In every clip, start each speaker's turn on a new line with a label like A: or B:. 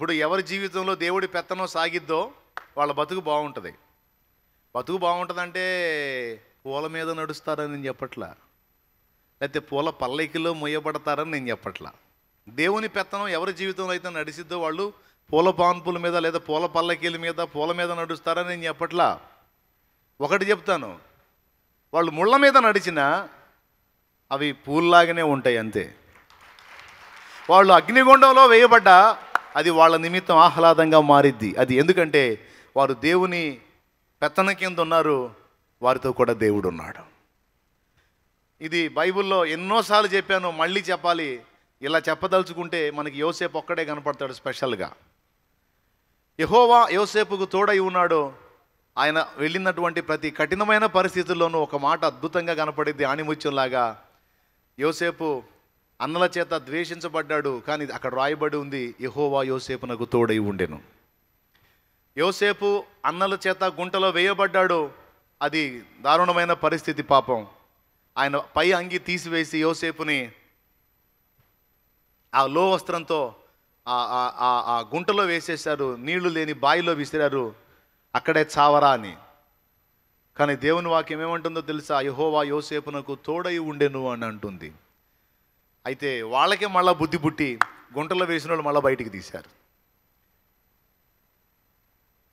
A: ఇప్పుడు ఎవరి జీవితంలో దేవుడి పెత్తనం సాగిద్దో వాళ్ళ బతుకు బాగుంటుంది బతుకు బాగుంటుందంటే పూల మీద నడుస్తారని నేను చెప్పట్లా లేకపోతే పూల పల్లకిలో మొయ్యబడతారని నేను చెప్పట్లా దేవుని పెత్తనం ఎవరి జీవితంలో అయితే నడిచిద్దో వాళ్ళు పూల పాన్పుల మీద లేదా పూల పల్లకీల మీద పూల మీద నడుస్తారని నేను చెప్పట్లా ఒకటి చెప్తాను వాళ్ళు ముళ్ళ మీద నడిచినా అవి పూల్లాగానే ఉంటాయి అంతే వాళ్ళు అగ్నిగుండంలో వేయబడ్డా అది వాళ్ళ నిమిత్తం ఆహ్లాదంగా మారిద్ది అది ఎందుకంటే వారు దేవుని పెత్తన కింద ఉన్నారు వారితో కూడా దేవుడు ఉన్నాడు ఇది బైబిల్లో ఎన్నోసార్లు చెప్పాను మళ్ళీ చెప్పాలి ఇలా చెప్పదలుచుకుంటే మనకి యోసేపు ఒక్కడే కనపడతాడు స్పెషల్గా యహోవా యోసేపుకు తోడై ఉన్నాడు ఆయన వెళ్ళినటువంటి ప్రతి కఠినమైన పరిస్థితుల్లోనూ ఒక మాట అద్భుతంగా కనపడింది ఆణిముత్యంలాగా యోసేపు అన్నల చేత ద్వేషించబడ్డాడు కానీ అక్కడ రాయబడి ఉంది యహోవా యోసేపునకు తోడై ఉండెను యోసేపు అన్నల చేత గుంటలో వేయబడ్డాడు అది దారుణమైన పరిస్థితి పాపం ఆయన పై అంగి తీసివేసి యోసేపుని ఆ లో వస్త్రంతో ఆ గుంటలో వేసేశారు నీళ్లు లేని బాయిలో విసిరారు అక్కడే చావరా అని కానీ దేవుని వాక్యం ఏమంటుందో తెలుసా యహోవా యోసేపునకు తోడై ఉండెను అని అంటుంది అయితే వాళ్ళకే మళ్ళా బుద్ధి పుట్టి గుంటలో వేసిన వాళ్ళు మళ్ళీ బయటికి తీశారు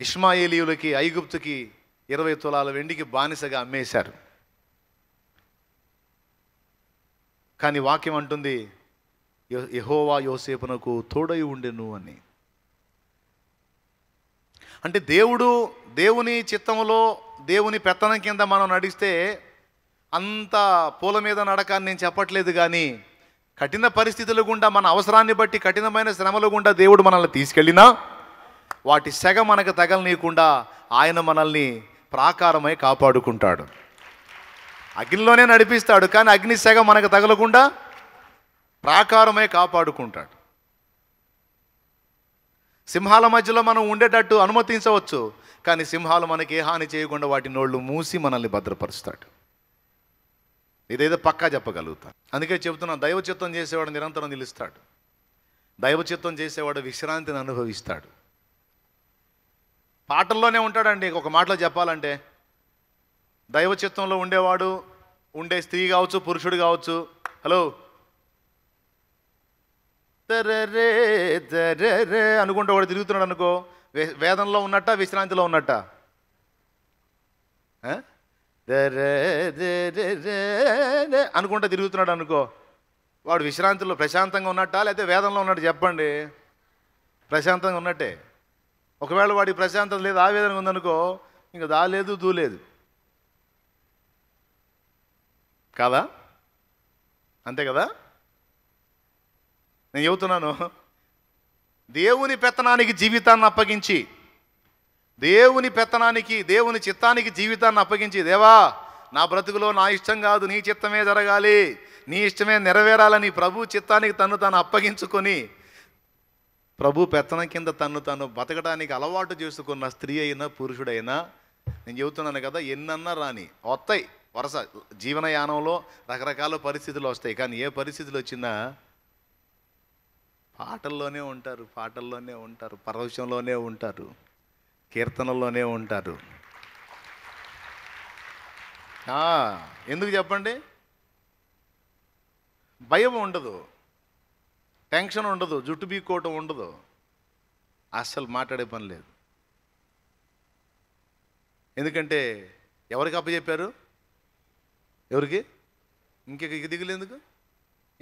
A: ఇష్మాయేలీయులకి ఐగుప్తుకి ఇరవై తులాల వెండికి బానిసగా అమ్మేశారు కానీ వాక్యం అంటుంది యహోవా యోసేపునకు తోడై ఉండెను అని అంటే దేవుడు దేవుని చిత్తంలో దేవుని పెత్తనం కింద మనం నడిస్తే అంత పూల మీద నడకాన్ని నేను చెప్పట్లేదు కానీ కఠిన పరిస్థితులు గుండా మన అవసరాన్ని బట్టి కఠినమైన శ్రమలు గుండా దేవుడు మనల్ని తీసుకెళ్ళినా వాటి సెగ మనకు తగలనీయకుండా ఆయన మనల్ని ప్రాకారమై కాపాడుకుంటాడు అగ్నిలోనే నడిపిస్తాడు కానీ అగ్ని సెగ మనకు తగలకుండా ప్రాకారమై కాపాడుకుంటాడు సింహాల మధ్యలో మనం ఉండేటట్టు అనుమతించవచ్చు కానీ సింహాలు మనకి ఏ హాని చేయకుండా వాటి నోళ్ళు మూసి మనల్ని భద్రపరుస్తాడు ఇదేదో పక్కా చెప్పగలుగుతాను అందుకే చెబుతున్నా దైవ చిత్తం చేసేవాడు నిరంతరం నిలుస్తాడు దైవ చిత్తం చేసేవాడు విశ్రాంతిని అనుభవిస్తాడు పాటల్లోనే ఉంటాడండి ఒక మాటలో చెప్పాలంటే దైవ చిత్తంలో ఉండేవాడు ఉండే స్త్రీ కావచ్చు పురుషుడు కావచ్చు హలో తరరే తరరే అనుకుంటే వాడు తిరుగుతున్నాడు అనుకో వేదంలో ఉన్నట్ట విశ్రాంతిలో ఉన్నట్ట అనుకుంటా తిరుగుతున్నాడు అనుకో వాడు విశ్రాంతిలో ప్రశాంతంగా ఉన్నట్టా లేకపోతే వేదంలో ఉన్నట్టు చెప్పండి ప్రశాంతంగా ఉన్నట్టే ఒకవేళ వాడి ప్రశాంతత లేదు ఆవేదనగా ఉందనుకో ఇంకా దాలేదు దూలేదు కాదా అంతే కదా నేను చెబుతున్నాను దేవుని పెత్తనానికి జీవితాన్ని అప్పగించి దేవుని పెత్తనానికి దేవుని చిత్తానికి జీవితాన్ని అప్పగించి దేవా నా బ్రతుకులో నా ఇష్టం కాదు నీ చిత్తమే జరగాలి నీ ఇష్టమే నెరవేరాలని ప్రభు చిత్తానికి తను తాను అప్పగించుకొని ప్రభు పెత్తన కింద తను తను బతకడానికి అలవాటు చేసుకున్న స్త్రీ అయినా పురుషుడైనా నేను చెబుతున్నాను కదా ఎన్నన్నా రాని వస్తాయి వరుస జీవనయానంలో రకరకాల పరిస్థితులు వస్తాయి కానీ ఏ పరిస్థితులు వచ్చినా పాటల్లోనే ఉంటారు పాటల్లోనే ఉంటారు పరోక్షంలోనే ఉంటారు కీర్తనల్లోనే ఉంటారు ఎందుకు చెప్పండి భయం ఉండదు టెన్షన్ ఉండదు జుట్టు బీక్కోవటం ఉండదు అస్సలు మాట్లాడే పని లేదు ఎందుకంటే ఎవరికి అప్పచెప్పారు ఎవరికి ఇంక ఇక దిగులు ఎందుకు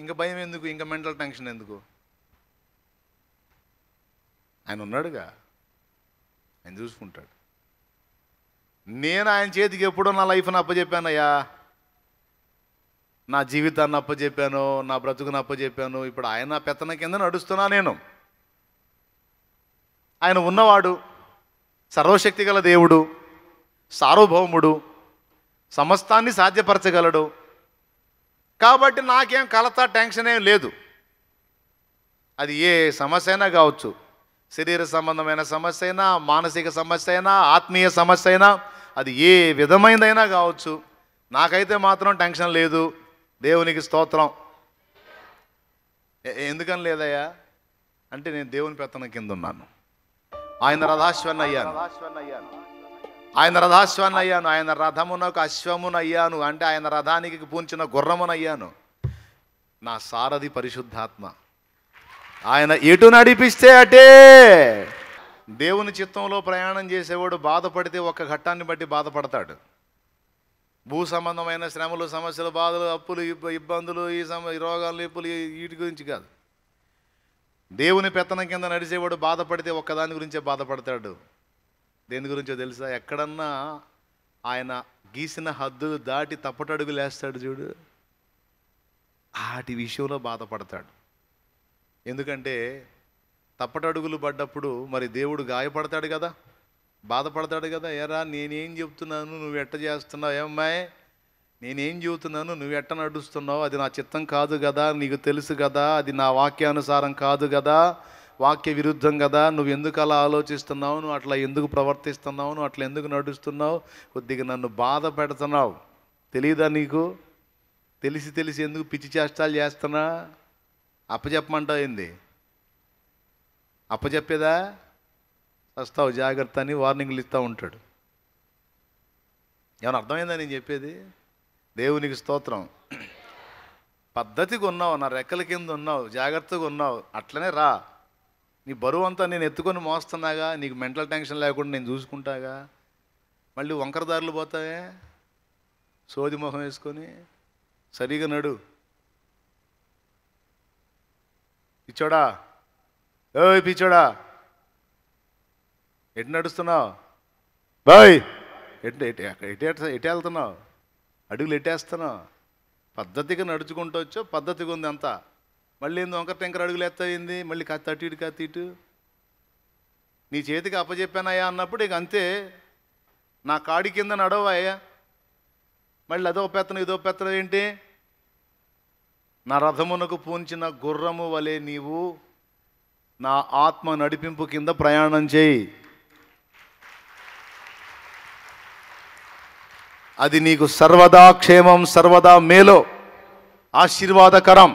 A: ఇంకా భయం ఎందుకు ఇంకా మెంటల్ టెన్షన్ ఎందుకు ఆయన ఉన్నాడుగా ఆయన చూసుకుంటాడు నేను ఆయన చేతికి ఎప్పుడో నా లైఫ్ని అప్పచెప్పానయ్యా నా జీవితాన్ని అప్పచెప్పాను నా బ్రతుకుని అప్పచెప్పాను ఇప్పుడు ఆయన పెత్తన కింద నడుస్తున్నా నేను ఆయన ఉన్నవాడు సర్వశక్తి గల దేవుడు సార్వభౌముడు సమస్తాన్ని సాధ్యపరచగలడు కాబట్టి నాకేం కలత టెన్షన్ ఏం లేదు అది ఏ సమస్య అయినా కావచ్చు శరీర సంబంధమైన సమస్య అయినా మానసిక సమస్య అయినా ఆత్మీయ సమస్య అయినా అది ఏ విధమైనదైనా కావచ్చు నాకైతే మాత్రం టెన్షన్ లేదు దేవునికి స్తోత్రం ఎందుకని లేదయ్యా అంటే నేను దేవుని పెత్తనం కింద ఉన్నాను ఆయన రథాశ్వన్ అయ్యాను ఆయన రథాశ్వాన్ని అయ్యాను ఆయన రథమునకు అశ్వమునయ్యాను అంటే ఆయన రథానికి పూంచిన గుర్రమునయ్యాను నా సారథి పరిశుద్ధాత్మ ఆయన ఎటు నడిపిస్తే అటే దేవుని చిత్తంలో ప్రయాణం చేసేవాడు బాధపడితే ఒక ఘట్టాన్ని బట్టి బాధపడతాడు భూ సంబంధమైన శ్రమలు సమస్యలు బాధలు అప్పులు ఇబ్బందులు ఈ సమ రోగాలు ఇప్పులు వీటి గురించి కాదు దేవుని పెత్తనం కింద నడిచేవాడు బాధపడితే ఒక్కదాని గురించే బాధపడతాడు దేని గురించో తెలుసా ఎక్కడన్నా ఆయన గీసిన హద్దులు దాటి తప్పటడుగులేస్తాడు చూడు వాటి విషయంలో బాధపడతాడు ఎందుకంటే తప్పటడుగులు పడ్డప్పుడు మరి దేవుడు గాయపడతాడు కదా బాధపడతాడు కదా ఎరా నేనేం చెప్తున్నాను నువ్వు ఎట్ట చేస్తున్నావు ఏమ్మాయి నేనేం చెబుతున్నాను నువ్వు ఎట్ట నడుస్తున్నావు అది నా చిత్తం కాదు కదా నీకు తెలుసు కదా అది నా వాక్యానుసారం కాదు కదా వాక్య విరుద్ధం కదా నువ్వు ఎందుకు అలా ఆలోచిస్తున్నావు నువ్వు అట్లా ఎందుకు ప్రవర్తిస్తున్నావు నువ్వు అట్లా ఎందుకు నడుస్తున్నావు కొద్దిగా నన్ను బాధ పెడుతున్నావు తెలియదా నీకు తెలిసి తెలిసి ఎందుకు పిచ్చి చేష్టాలు చేస్తున్నా అప్పచెప్పమంటావు ఏంది అప్పచెప్పేదా వస్తావు జాగ్రత్త అని వార్నింగ్లు ఇస్తూ ఉంటాడు ఏమైనా అర్థమైందా నేను చెప్పేది దేవునికి స్తోత్రం పద్ధతిగా ఉన్నావు నా రెక్కల కింద ఉన్నావు జాగ్రత్తగా ఉన్నావు అట్లనే రా నీ బరువు అంతా నేను ఎత్తుకొని మోస్తున్నాగా నీకు మెంటల్ టెన్షన్ లేకుండా నేను చూసుకుంటాగా మళ్ళీ వంకరదారులు పోతావే సోది మొహం వేసుకొని సరిగా నడు పిచ్చోడా ఓ పిచ్చోడా ఎటు నడుస్తున్నావు బాయ్ ఎటు ఎటు ఎటు ఎటు వెళ్తున్నావు అడుగులు ఎట్టేస్తున్నావు పద్ధతిగా నడుచుకుంటూ వచ్చో పద్ధతిగా ఉంది అంతా మళ్ళీ ఏంది వంకర టెంకర అడుగులు ఎత్తయింది మళ్ళీ కత్తి అటు ఇటు కత్తి ఇటు నీ చేతికి అప్పచెప్పానయ్యా అన్నప్పుడు ఇక అంతే నా కాడి కింద నడవయ్యా మళ్ళీ అదో పెత్తనం ఇదో పెత్తనం ఏంటి నా రథమునకు పూంచిన గుర్రము వలె నీవు నా ఆత్మ నడిపింపు కింద ప్రయాణం చేయి అది నీకు సర్వదా క్షేమం సర్వదా మేలో ఆశీర్వాదకరం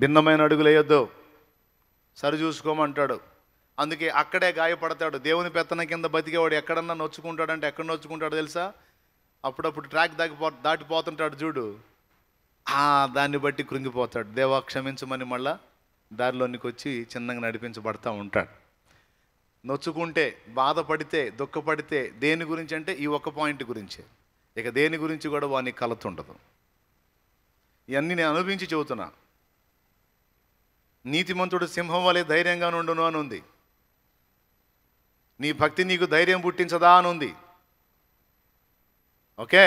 A: భిన్నమైన అడుగులేయొద్దు సరిచూసుకోమంటాడు అందుకే అక్కడే గాయపడతాడు దేవుని పెత్తన కింద బతికేవాడు ఎక్కడన్నా నొచ్చుకుంటాడంటే ఎక్కడ నొచ్చుకుంటాడు తెలుసా అప్పుడప్పుడు ట్రాక్ దాకి దాటిపోతుంటాడు చూడు దాన్ని బట్టి కృంగిపోతాడు దేవా క్షమించమని మళ్ళా దారిలోనికి వచ్చి చిన్నగా నడిపించబడతా ఉంటాడు నొచ్చుకుంటే బాధపడితే దుఃఖపడితే దేని గురించి అంటే ఈ ఒక్క పాయింట్ గురించే ఇక దేని గురించి కూడా వాని కలతుండదు ఇవన్నీ నేను అనుభవించి చెబుతున్నా నీతిమంతుడు సింహం వలె ధైర్యంగా నుండును అని ఉంది నీ భక్తి నీకు ధైర్యం పుట్టించదా అని ఉంది ఓకే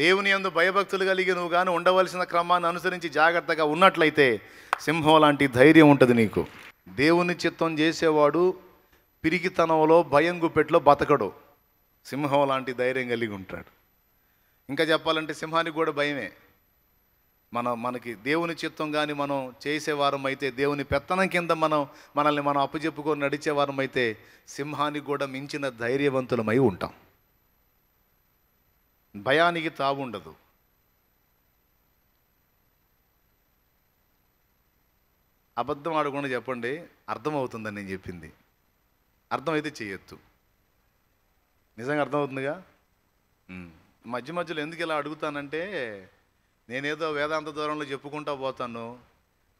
A: దేవుని ఎందు భయభక్తులు కలిగి నువ్వు కానీ ఉండవలసిన క్రమాన్ని అనుసరించి జాగ్రత్తగా ఉన్నట్లయితే సింహం లాంటి ధైర్యం ఉంటుంది నీకు దేవుని చిత్తం చేసేవాడు పిరికితనంలో భయం గుప్పెట్లో బతకడు సింహం లాంటి ధైర్యం కలిగి ఉంటాడు ఇంకా చెప్పాలంటే సింహానికి కూడా భయమే మన మనకి దేవుని చిత్తం కానీ మనం చేసేవారం అయితే దేవుని పెత్తనం కింద మనం మనల్ని మనం చెప్పుకొని నడిచేవారం అయితే సింహానికి కూడా మించిన ధైర్యవంతులమై ఉంటాం భయానికి తావుండదు అబద్ధం ఆడకుండా చెప్పండి అర్థమవుతుందని నేను చెప్పింది అర్థమైతే చేయొచ్చు నిజంగా అర్థమవుతుందిగా మధ్య మధ్యలో ఎందుకు ఇలా అడుగుతానంటే నేనేదో వేదాంత దూరంలో చెప్పుకుంటూ పోతాను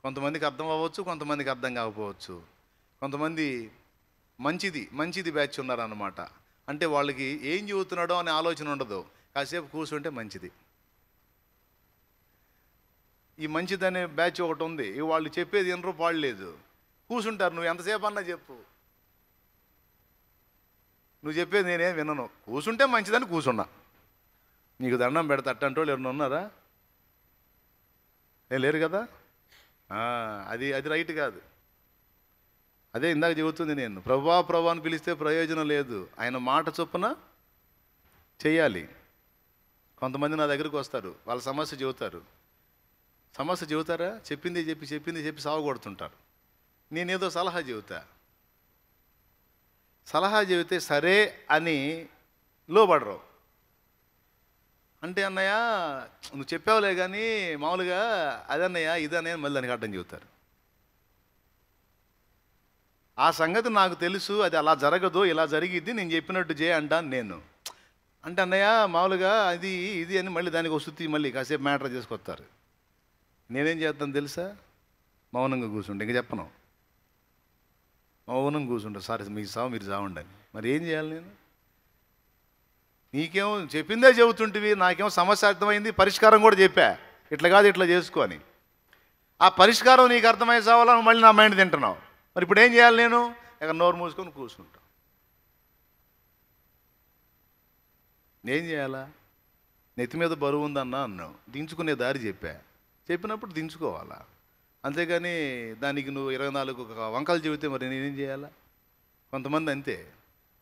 A: కొంతమందికి అర్థం అవ్వచ్చు కొంతమందికి అర్థం కాకపోవచ్చు కొంతమంది మంచిది మంచిది బ్యాచ్ ఉన్నారన్నమాట అంటే వాళ్ళకి ఏం చెబుతున్నాడో అనే ఆలోచన ఉండదు కాసేపు కూర్చుంటే మంచిది ఈ మంచిదనే బ్యాచ్ ఒకటి ఉంది వాళ్ళు చెప్పేది రూపాయలు పాడలేదు కూర్చుంటారు నువ్వు ఎంతసేపు అన్నా చెప్పు నువ్వు చెప్పేది నేనేం వినను కూర్చుంటే మంచిదని కూర్చున్నా నీకు దండం పెడతా అట్టంటో ఎవరిని ఉన్నారా ఏ లేరు కదా అది అది రైట్ కాదు అదే ఇందాక చెబుతుంది నేను ప్రభా ప్రభా అని పిలిస్తే ప్రయోజనం లేదు ఆయన మాట చొప్పున చేయాలి కొంతమంది నా దగ్గరకు వస్తారు వాళ్ళ సమస్య చెబుతారు సమస్య చెబుతారా చెప్పింది చెప్పి చెప్పింది చెప్పి సాగుకొడుతుంటారు నేనేదో సలహా చెబుతా సలహా చెబితే సరే అని లోబడరు అంటే అన్నయ్య నువ్వు చెప్పావులే కానీ మామూలుగా అదన్నయ్య ఇదన్నయ్య మళ్ళీ దానికి అడ్డం చెబుతారు ఆ సంగతి నాకు తెలుసు అది అలా జరగదు ఇలా జరిగిద్ది నేను చెప్పినట్టు చేయ అంటాను నేను అంటే అన్నయ్య మామూలుగా అది ఇది అని మళ్ళీ దానికి వస్తుంది మళ్ళీ కాసేపు మ్యాటర్ చేసుకొస్తారు నేనేం చేస్తాను తెలుసా మౌనంగా కూర్చుంటే ఇంక చెప్పను మౌనం కూర్చుంటా సారీ మీకు సావు మీరు చావండి మరి ఏం చేయాలి నేను నీకేమో చెప్పిందే చెబుతుంటివి నాకేమో సమస్య అర్థమైంది పరిష్కారం కూడా చెప్పా ఇట్లా కాదు ఇట్లా అని ఆ పరిష్కారం నీకు అర్థమై చావాలని మళ్ళీ నా మైండ్ తింటున్నావు మరి ఇప్పుడు ఏం చేయాలి నేను ఇక నోరు మూసుకొని కూర్చుంటా నేను చేయాలా నెత్తి మీద బరువు ఉందన్నా అన్నావు దించుకునే దారి చెప్పా చెప్పినప్పుడు దించుకోవాలా అంతేగాని దానికి నువ్వు ఇరవై నాలుగు వంకలు చెబితే మరి నేనేం చేయాలా కొంతమంది అంతే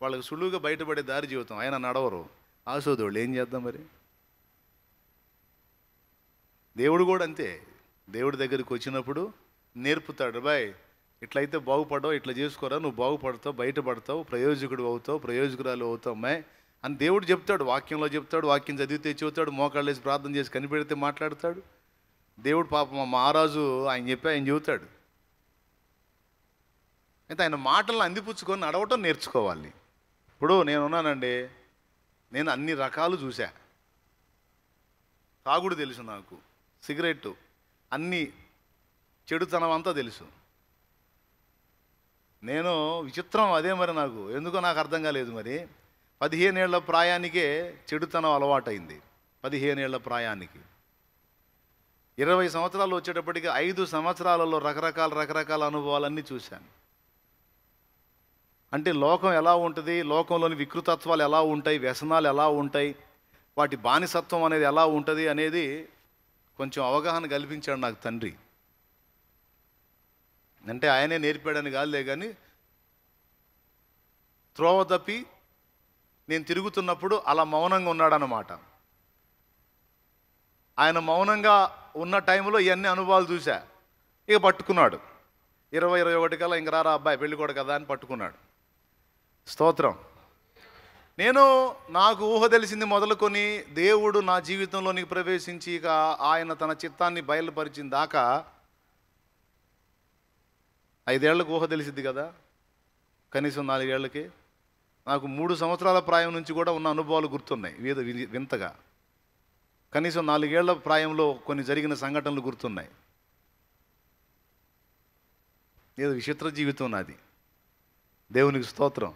A: వాళ్ళకి సులువుగా బయటపడే దారి జీవితం ఆయన నడవరు ఆశోదోళ్ళు ఏం చేద్దాం మరి దేవుడు కూడా అంతే దేవుడి దగ్గరికి వచ్చినప్పుడు నేర్పుతాడు బాయ్ ఇట్లయితే బాగుపడవు ఇట్లా చేసుకోరా నువ్వు బాగుపడతావు బయటపడతావు ప్రయోజకుడు అవుతావు ప్రయోజకురాలు అవుతావు మై అని దేవుడు చెప్తాడు వాక్యంలో చెప్తాడు వాక్యం చదివితే మోకాళ్ళు మోకాళ్ళేసి ప్రార్థన చేసి కనిపెడితే మాట్లాడతాడు దేవుడు పాప మా మహారాజు ఆయన చెప్పి ఆయన చెబుతాడు అయితే ఆయన మాటలను అందిపుచ్చుకొని నడవటం నేర్చుకోవాలి ఇప్పుడు నేనున్నానండి నేను అన్ని రకాలు చూశా తాగుడు తెలుసు నాకు సిగరెట్ అన్ని చెడుతనం అంతా తెలుసు నేను విచిత్రం అదే మరి నాకు ఎందుకో నాకు అర్థం కాలేదు మరి పదిహేనేళ్ల ప్రాయానికే చెడుతనం అలవాటైంది పదిహేనేళ్ల ప్రాయానికి ఇరవై సంవత్సరాలు వచ్చేటప్పటికి ఐదు సంవత్సరాలలో రకరకాల రకరకాల అనుభవాలన్నీ చూశాను అంటే లోకం ఎలా ఉంటుంది లోకంలోని వికృతత్వాలు ఎలా ఉంటాయి వ్యసనాలు ఎలా ఉంటాయి వాటి బానిసత్వం అనేది ఎలా ఉంటుంది అనేది కొంచెం అవగాహన కల్పించాడు నాకు తండ్రి అంటే ఆయనే నేర్పాడని కాదులే కానీ త్రోవ తప్పి నేను తిరుగుతున్నప్పుడు అలా మౌనంగా ఉన్నాడనమాట ఆయన మౌనంగా ఉన్న టైంలో ఇవన్నీ అనుభవాలు చూశా ఇక పట్టుకున్నాడు ఇరవై ఇరవై ఒకటి కల్లా ఇంక రారా అబ్బాయి పెళ్ళి కూడా కదా అని పట్టుకున్నాడు స్తోత్రం నేను నాకు ఊహ తెలిసింది మొదలుకొని దేవుడు నా జీవితంలోనికి ప్రవేశించి ఇక ఆయన తన చిత్తాన్ని బయలుపరిచిన దాకా ఐదేళ్లకు ఊహ తెలిసిద్ది కదా కనీసం నాలుగేళ్లకి నాకు మూడు సంవత్సరాల ప్రాయం నుంచి కూడా ఉన్న అనుభవాలు గుర్తున్నాయి వేద వింతగా కనీసం నాలుగేళ్ల ప్రాయంలో కొన్ని జరిగిన సంఘటనలు గుర్తున్నాయి ఏదో విచిత్ర జీవితం నాది దేవునికి స్తోత్రం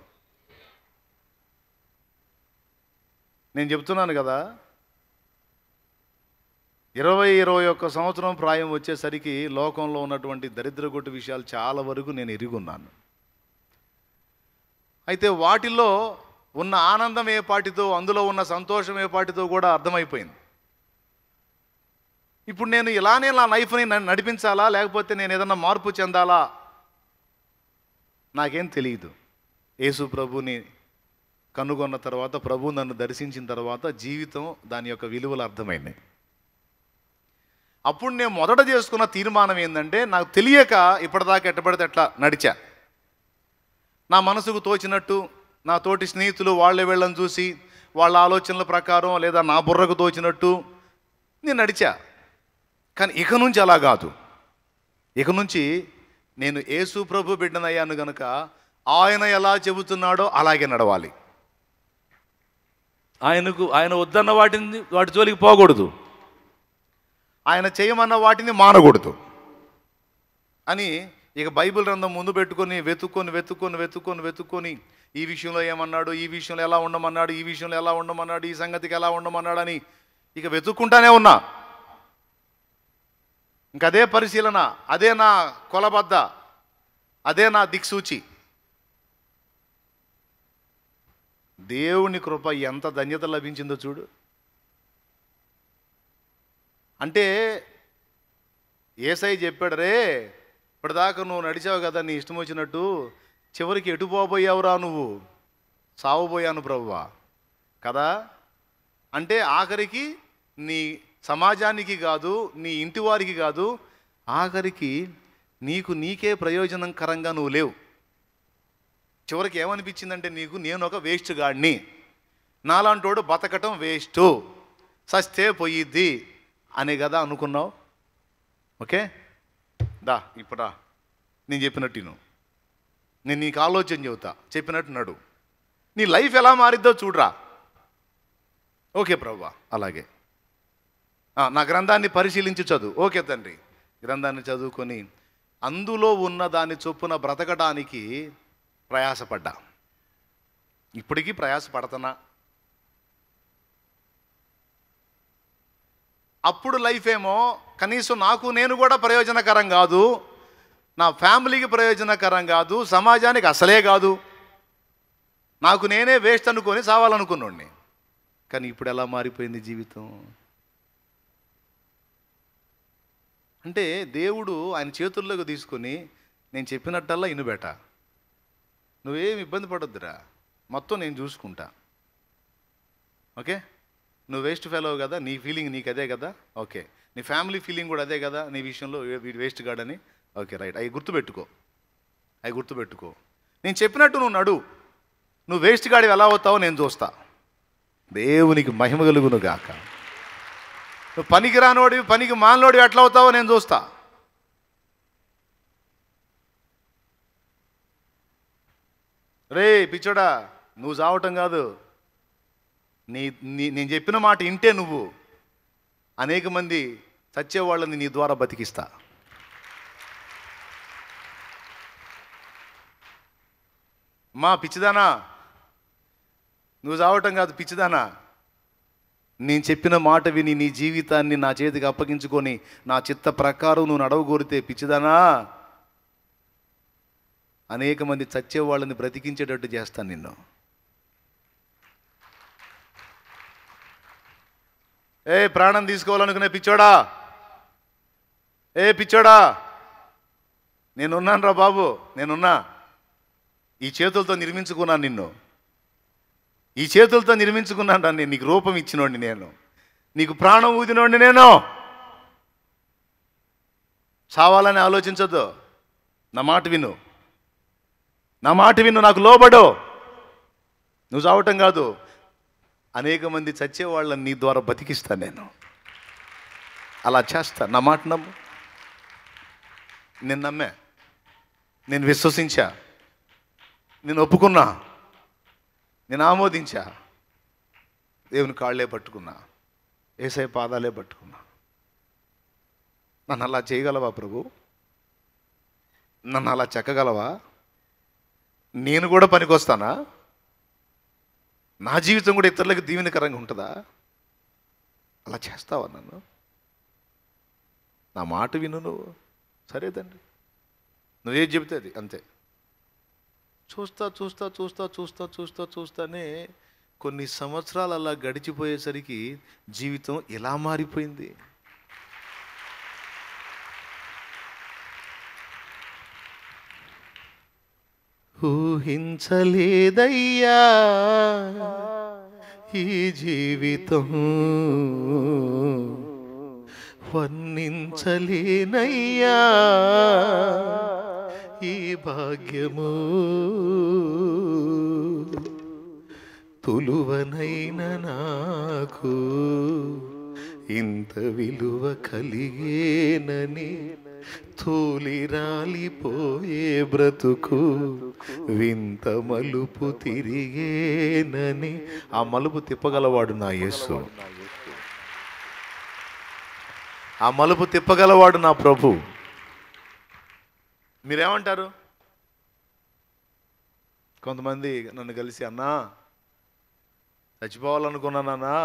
A: నేను చెప్తున్నాను కదా ఇరవై ఇరవై ఒక్క సంవత్సరం ప్రాయం వచ్చేసరికి లోకంలో ఉన్నటువంటి దరిద్రగొట్టు విషయాలు చాలా వరకు నేను ఎరుగున్నాను అయితే వాటిల్లో ఉన్న ఆనందం ఏ పాటితో అందులో ఉన్న సంతోషం ఏ పాటితో కూడా అర్థమైపోయింది ఇప్పుడు నేను ఇలానే నా లైఫ్ని నడిపించాలా లేకపోతే నేను ఏదన్నా మార్పు చెందాలా నాకేం తెలియదు యేసు ప్రభుని కనుగొన్న తర్వాత ప్రభు నన్ను దర్శించిన తర్వాత జీవితం దాని యొక్క విలువలు అర్థమైంది అప్పుడు నేను మొదట చేసుకున్న తీర్మానం ఏంటంటే నాకు తెలియక ఇప్పటిదాకా ఎట్టబడితే ఎట్లా నడిచా నా మనసుకు తోచినట్టు నా తోటి స్నేహితులు వాళ్ళే వెళ్ళని చూసి వాళ్ళ ఆలోచనల ప్రకారం లేదా నా బుర్రకు తోచినట్టు నేను నడిచా కానీ ఇక నుంచి అలా కాదు ఇక నుంచి నేను యేసు ప్రభు బిడ్డనయ్యాను గనుక ఆయన ఎలా చెబుతున్నాడో అలాగే నడవాలి ఆయనకు ఆయన వద్దన్న వాటిని వాటి జోలికి పోకూడదు ఆయన చేయమన్న వాటిని మానకూడదు అని ఇక బైబిల్ గ్రంథం ముందు పెట్టుకొని వెతుక్కొని వెతుక్కొని వెతుక్కొని వెతుక్కొని ఈ విషయంలో ఏమన్నాడు ఈ విషయంలో ఎలా ఉండమన్నాడు ఈ విషయంలో ఎలా ఉండమన్నాడు ఈ సంగతికి ఎలా ఉండమన్నాడు అని ఇక వెతుక్కుంటానే ఉన్నా ఇంక అదే పరిశీలన అదే నా కొలబద్ద అదే నా దిక్సూచి దేవుని కృప ఎంత ధన్యత లభించిందో చూడు అంటే ఏసై చెప్పాడు రే ఇప్పటిదాకా నువ్వు నడిచావు కదా నీ ఇష్టం వచ్చినట్టు చివరికి ఎటు పోబోయావురా నువ్వు సావబోయాను ప్రభువ కదా అంటే ఆఖరికి నీ సమాజానికి కాదు నీ ఇంటి వారికి కాదు ఆఖరికి నీకు నీకే ప్రయోజనకరంగా నువ్వు లేవు చివరికి ఏమనిపించిందంటే నీకు నేను ఒక వేస్ట్ గాడిని నాలాంటోడు బతకటం వేస్టు సస్తే పోయిద్ది అనే కదా అనుకున్నావు ఓకే దా ఇప్పుడా నేను చెప్పినట్టు నువ్వు నేను నీకు ఆలోచన చెబుతా చెప్పినట్టు నడు నీ లైఫ్ ఎలా మారిద్దో చూడరా ఓకే ప్రభా అలాగే నా గ్రంథాన్ని పరిశీలించి చదువు ఓకే తండ్రి గ్రంథాన్ని చదువుకొని అందులో ఉన్న దాని చొప్పున బ్రతకడానికి ప్రయాసపడ్డా ఇప్పటికీ ప్రయాసపడుతున్నా అప్పుడు లైఫ్ ఏమో కనీసం నాకు నేను కూడా ప్రయోజనకరం కాదు నా ఫ్యామిలీకి ప్రయోజనకరం కాదు సమాజానికి అసలే కాదు నాకు నేనే వేస్ట్ అనుకొని సావాలనుకున్నాడిని కానీ ఇప్పుడు ఎలా మారిపోయింది జీవితం అంటే దేవుడు ఆయన చేతుల్లోకి తీసుకొని నేను చెప్పినట్టల్లా ఇనుబేట నువ్వేం ఇబ్బంది పడొద్దురా మొత్తం నేను చూసుకుంటా ఓకే నువ్వు వేస్ట్ ఫెలో కదా నీ ఫీలింగ్ నీకు అదే కదా ఓకే నీ ఫ్యామిలీ ఫీలింగ్ కూడా అదే కదా నీ విషయంలో వీడు వేస్ట్ కాడని ఓకే రైట్ అవి గుర్తుపెట్టుకో అవి గుర్తుపెట్టుకో నేను చెప్పినట్టు నువ్వు నడు నువ్వు వేస్ట్ కాడి ఎలా అవుతావో నేను చూస్తా దేవునికి మహిమ కలుగును గాక నువ్వు పనికి రానోడి పనికి మానలోడి ఎట్లా అవుతావో నేను చూస్తా రే పిచ్చోడా నువ్వు చావటం కాదు నీ నీ నేను చెప్పిన మాట ఇంటే నువ్వు అనేక మంది చచ్చేవాళ్ళని నీ ద్వారా బతికిస్తా మా పిచ్చిదానా నువ్వు చావటం కాదు పిచ్చిదానా నేను చెప్పిన మాట విని నీ జీవితాన్ని నా చేతికి అప్పగించుకొని నా చిత్త ప్రకారం నువ్వు నడవగోరితే పిచ్చిదానా అనేక మంది చచ్చేవాళ్ళని బ్రతికించేటట్టు చేస్తాను నిన్ను ఏ ప్రాణం తీసుకోవాలనుకునే పిచ్చోడా ఏ పిచ్చోడా నేనున్నాను రా బాబు నేనున్నా ఈ చేతులతో నిర్మించుకున్నాను నిన్ను ఈ చేతులతో నిర్మించుకున్నాను నేను నీకు రూపం ఇచ్చినోండి నేను నీకు ప్రాణం ఊదినోండి నేను చావాలని ఆలోచించద్దు నా మాట విను నా మాట విను నాకు లోబడు నువ్వు చావటం కాదు అనేక మంది చచ్చేవాళ్ళని నీ ద్వారా బతికిస్తాను నేను అలా చేస్తా నా మాట నమ్ము నేను నమ్మే నేను విశ్వసించా నేను ఒప్పుకున్నా నేను ఆమోదించా దేవుని కాళ్ళే పట్టుకున్నా ఏసై పాదాలే పట్టుకున్నా నన్ను అలా చేయగలవా ప్రభు నన్ను అలా చెక్కగలవా నేను కూడా పనికొస్తానా నా జీవితం కూడా ఇతరులకు దీవెనకరంగా ఉంటుందా అలా చేస్తావా నన్ను నా మాట విను నువ్వు సరేదండి నువ్వేం చెబితే అది అంతే చూస్తా చూస్తా చూస్తా చూస్తా చూస్తా చూస్తానే కొన్ని సంవత్సరాలు అలా గడిచిపోయేసరికి జీవితం ఎలా మారిపోయింది
B: ఊహించలేదయ్యా ఈ జీవితం వర్ణించలేనయ్యా ఈ భాగ్యము తులువనైన నాకు ఇంత విలువ కలిగేనని తూలిరాలిపోయే రాలిపోయే బ్రతుకు వింత మలుపు తిరిగేనని
A: ఆ మలుపు తిప్పగలవాడు నా యేసు ఆ మలుపు తిప్పగలవాడు నా ప్రభు మీరేమంటారు కొంతమంది నన్ను కలిసి అన్నా చచ్చిపోవాలనుకున్నానన్నా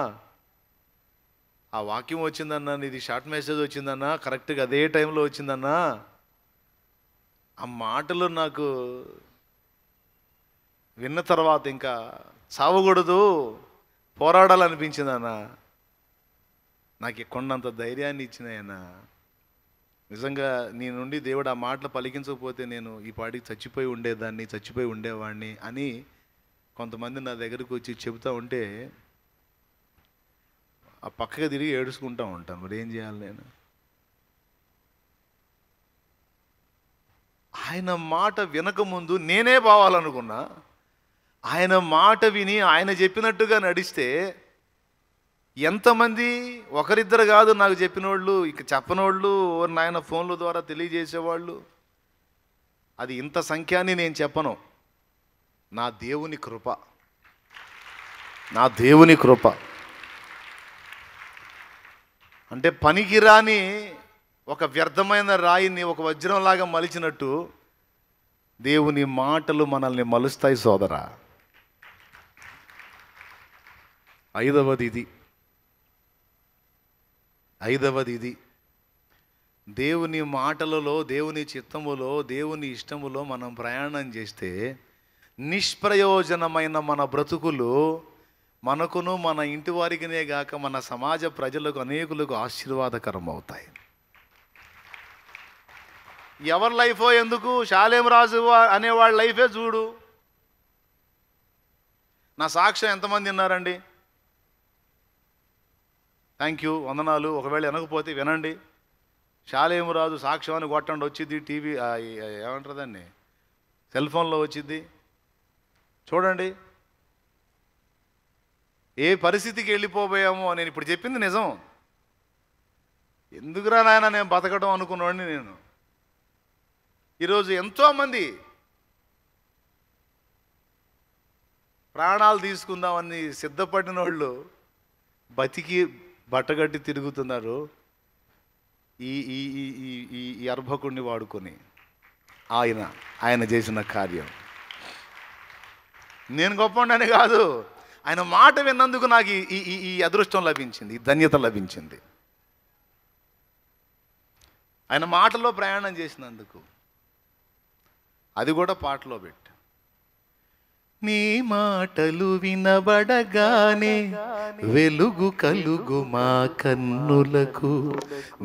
A: ఆ వాక్యం వచ్చిందన్నా నీది షార్ట్ మెసేజ్ వచ్చిందన్నా కరెక్ట్గా అదే టైంలో వచ్చిందన్నా ఆ మాటలు నాకు విన్న తర్వాత ఇంకా చావకూడదు పోరాడాలనిపించింది నాకు కొండంత ధైర్యాన్ని ఇచ్చినాయన్నా నిజంగా నీ నుండి దేవుడు ఆ మాటలు పలికించకపోతే నేను ఈ పాటికి చచ్చిపోయి ఉండేదాన్ని చచ్చిపోయి ఉండేవాడిని అని కొంతమంది నా దగ్గరకు వచ్చి చెబుతూ ఉంటే ఆ పక్కకి తిరిగి ఏడుచుకుంటూ ఉంటాను మరి ఏం చేయాలి నేను ఆయన మాట వినకముందు నేనే బావాలనుకున్నా ఆయన మాట విని ఆయన చెప్పినట్టుగా నడిస్తే ఎంతమంది ఒకరిద్దరు కాదు నాకు చెప్పినోళ్ళు ఇక చెప్పనోళ్ళు నాయన ఫోన్ల ద్వారా తెలియజేసేవాళ్ళు అది ఇంత సంఖ్యాన్ని నేను చెప్పను నా దేవుని కృప నా దేవుని కృప అంటే పనికిరాని ఒక వ్యర్థమైన రాయిని ఒక వజ్రంలాగా మలిచినట్టు దేవుని మాటలు మనల్ని మలుస్తాయి సోదరా ఐదవది ఇది ఐదవది ఇది దేవుని మాటలలో దేవుని చిత్తములో దేవుని ఇష్టములో మనం ప్రయాణం చేస్తే నిష్ప్రయోజనమైన మన బ్రతుకులు మనకును మన ఇంటి వారికినే గాక మన సమాజ ప్రజలకు అనేకులకు ఆశీర్వాదకరం అవుతాయి ఎవరి లైఫో ఎందుకు శాలేం రాజు అనేవాడి లైఫే చూడు నా సాక్ష్యం ఎంతమంది విన్నారండి థ్యాంక్ యూ వందనాలు ఒకవేళ వినకపోతే వినండి శాలేము రాజు సాక్ష్యం అని కొట్టండి వచ్చింది టీవీ ఏమంటారు దాన్ని సెల్ ఫోన్లో వచ్చింది చూడండి ఏ పరిస్థితికి వెళ్ళిపోబోయామో నేను ఇప్పుడు చెప్పింది నిజం ఎందుకురా నాయన నేను బతకడం అనుకున్నాడిని నేను ఈరోజు ఎంతోమంది ప్రాణాలు తీసుకుందామని సిద్ధపడిన వాళ్ళు బతికి బట్టగట్టి తిరుగుతున్నారు ఈ ఈ ఈ ఈ ఈ అర్భకుణ్ణి వాడుకొని ఆయన ఆయన చేసిన కార్యం నేను గొప్ప కాదు ఆయన మాట విన్నందుకు నాకు ఈ ఈ అదృష్టం లభించింది ఈ ధన్యత లభించింది ఆయన మాటలో ప్రయాణం చేసినందుకు అది కూడా పాటలో పెట్టి
B: నీ మాటలు వినబడగానే వెలుగు కలుగు మా కన్నులకు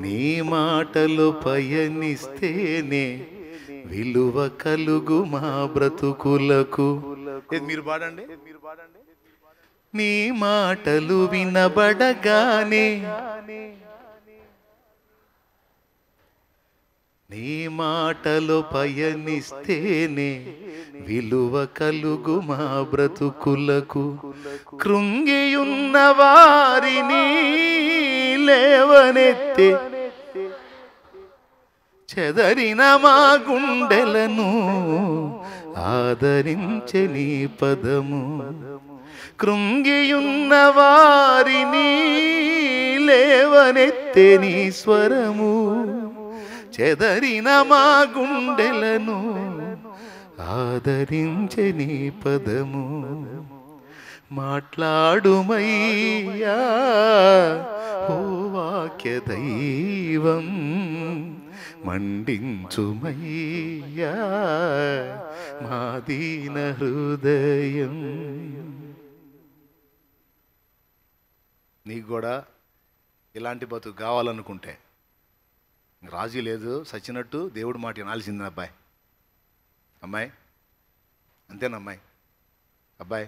B: నీ మాటలు పయనిస్తేనే విలువ కలుగు మా బ్రతుకులకు
A: మీరు పాడండి మీరు పాడండి
B: నీ మాటలు వినబడగానే నీ మాటలు పయనిస్తేనే విలువ కలుగు మా బ్రతుకులకు కృంగియున్న వారిని లేవనెత్తే చెదరిన మా గుండెలను ఆదరించని నీ పదము కృంగియున్న వారిని లేవనెత్తెని స్వరము చెదరిన మా గుండెలను ఆదరించని పదము మాట్లాడుమయ్యా ఓ వాక్య దైవం మండించుమయ్యా మాదీన హృదయం
A: నీకు కూడా ఇలాంటి బతుకు కావాలనుకుంటే రాజీ లేదు సచ్చినట్టు దేవుడు మాట వినాల్సింది అబ్బాయి అమ్మాయి అంతేనా అమ్మాయి అబ్బాయి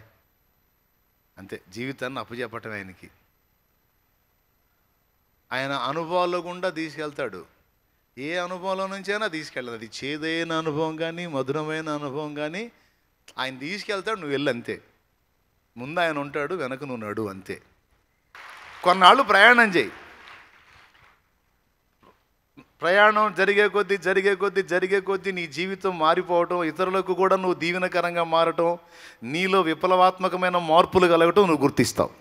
A: అంతే జీవితాన్ని అప్పుచెప్పటం ఆయనకి ఆయన అనుభవాల్లో గుండా తీసుకెళ్తాడు ఏ అనుభవంలో నుంచైనా తీసుకెళ్ళదు అది చేదైన అనుభవం కానీ మధురమైన అనుభవం కానీ ఆయన తీసుకెళ్తాడు నువ్వు వెళ్ళంతే ముందు ఆయన ఉంటాడు వెనక నువ్వు నడు అంతే కొన్నాళ్ళు ప్రయాణం చేయి ప్రయాణం జరిగే కొద్దీ జరిగే కొద్దీ జరిగే కొద్దీ నీ జీవితం మారిపోవటం ఇతరులకు కూడా నువ్వు దీవెనకరంగా మారటం నీలో విప్లవాత్మకమైన మార్పులు కలగటం నువ్వు గుర్తిస్తావు